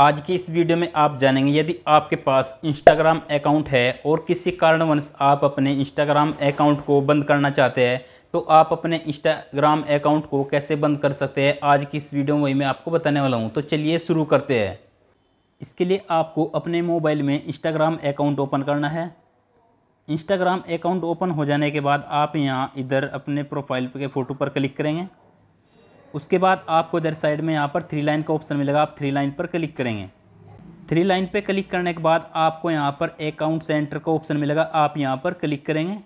आज की इस वीडियो में आप जानेंगे यदि आपके पास इंस्टाग्राम अकाउंट है और किसी कारणवश आप अपने इंस्टाग्राम अकाउंट को बंद करना चाहते हैं तो आप अपने इंस्टाग्राम अकाउंट को कैसे बंद कर सकते हैं आज की इस वीडियो में वही मैं आपको बताने वाला हूँ तो चलिए शुरू करते हैं इसके लिए आपको अपने मोबाइल में इंस्टाग्राम अकाउंट ओपन करना है इंस्टाग्राम अकाउंट ओपन हो जाने के बाद आप यहाँ इधर अपने प्रोफाइल के फ़ोटो पर क्लिक करेंगे उसके बाद आपको इधर साइड में यहाँ पर थ्री लाइन का ऑप्शन मिलेगा आप थ्री लाइन पर क्लिक करेंगे थ्री लाइन पर क्लिक करने के बाद आपको यहाँ पर अकाउंट सेंटर का ऑप्शन मिलेगा आप यहाँ पर क्लिक करेंगे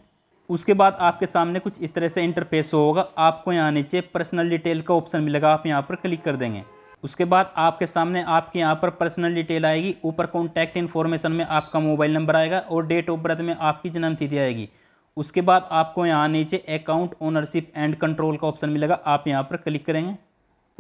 उसके बाद आपके सामने कुछ इस तरह से इंटरफेस होगा आपको यहाँ नीचे पर्सनल डिटेल का ऑप्शन मिलेगा आप यहाँ पर क्लिक कर देंगे उसके बाद आपके सामने आपके यहाँ पर पर्सनल डिटेल आएगी ऊपर कॉन्टैक्ट इन्फॉर्मेशन में आपका मोबाइल नंबर आएगा और डेट ऑफ बर्थ में आपकी जन्म तिथि आएगी उसके बाद आपको यहाँ नीचे अकाउंट ओनरशिप एंड कंट्रोल का ऑप्शन मिलेगा आप यहाँ पर क्लिक करेंगे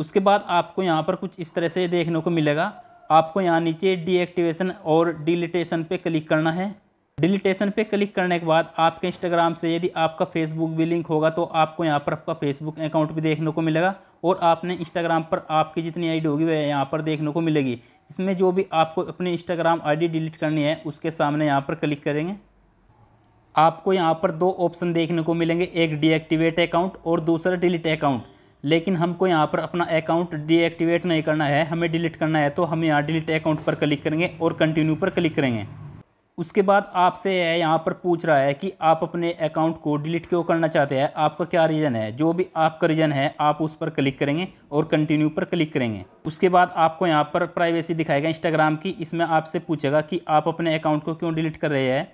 उसके बाद आपको यहाँ पर कुछ इस तरह से देखने को मिलेगा आपको यहाँ नीचे डीएक्टिवेशन और डिलीटेशन पे क्लिक करना है डिलीटेशन पे क्लिक करने के बाद आपके इंस्टाग्राम से यदि आपका फेसबुक भी लिंक होगा तो आपको यहाँ पर आपका फेसबुक अकाउंट भी देखने को मिलेगा और आपने इंस्टाग्राम पर आपकी जितनी आई होगी वह यहाँ पर देखने को मिलेगी इसमें जो भी आपको अपनी इंस्टाग्राम आई डिलीट करनी है उसके सामने यहाँ पर क्लिक करेंगे आपको यहाँ पर दो ऑप्शन देखने को मिलेंगे एक डीएक्टिवेट अकाउंट और दूसरा डिलीट अकाउंट लेकिन हमको यहाँ पर अपना अकाउंट डीएक्टिवेट नहीं करना है हमें डिलीट करना है तो हम यहाँ डिलीट अकाउंट पर क्लिक करेंगे और कंटिन्यू पर क्लिक करेंगे उसके बाद आपसे है यहाँ पर पूछ रहा है कि आप अपने अकाउंट को डिलीट क्यों करना चाहते हैं आपका क्या रीज़न है जो भी आपका रीज़न है आप उस पर क्लिक करेंगे और कंटिन्यू पर क्लिक करेंगे उसके बाद आपको यहाँ पर प्राइवेसी दिखाएगा इंस्टाग्राम की इसमें आपसे पूछेगा कि आप अपने अकाउंट को क्यों डिलीट कर रहे हैं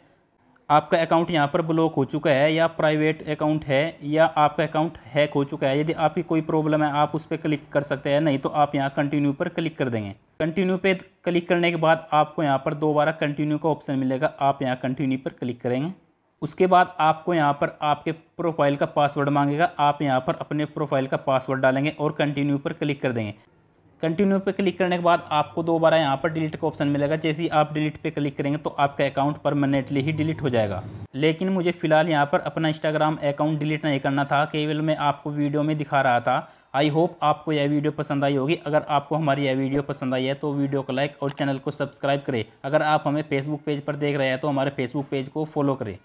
आपका अकाउंट यहाँ पर ब्लॉक हो चुका है या प्राइवेट अकाउंट है या आपका अकाउंट हैक हो चुका है यदि आपकी कोई प्रॉब्लम है आप उस पर क्लिक कर सकते हैं नहीं तो आप यहाँ कंटिन्यू पर क्लिक कर देंगे कंटिन्यू पे क्लिक करने के बाद आपको यहाँ पर दोबारा कंटिन्यू का ऑप्शन मिलेगा आप यहाँ कंटिन्यू पर क्लिक करेंगे उसके बाद आपको यहाँ पर आपके प्रोफाइल का पासवर्ड मांगेगा आप यहाँ पर अपने प्रोफाइल का पासवर्ड डालेंगे और कंटिन्यू पर क्लिक कर देंगे कंटिन्यू पे क्लिक करने के बाद आपको दोबारा यहाँ पर डिलीट का ऑप्शन मिलेगा जैसे ही आप डिलीट पे क्लिक करेंगे तो आपका अकाउंट परमानेंटली ही डिलीट हो जाएगा लेकिन मुझे फ़िलहाल यहाँ पर अपना इंस्टाग्राम अकाउंट डिलीट नहीं करना था केवल मैं आपको वीडियो में दिखा रहा था आई होप आपको यह वीडियो पसंद आई होगी अगर आपको हमारी यह वीडियो पसंद आई है तो वीडियो को लाइक और चैनल को सब्सक्राइब करें अगर आप हमें फेसबुक पेज पर देख रहे हैं तो हमारे फेसबुक पेज को फॉलो करें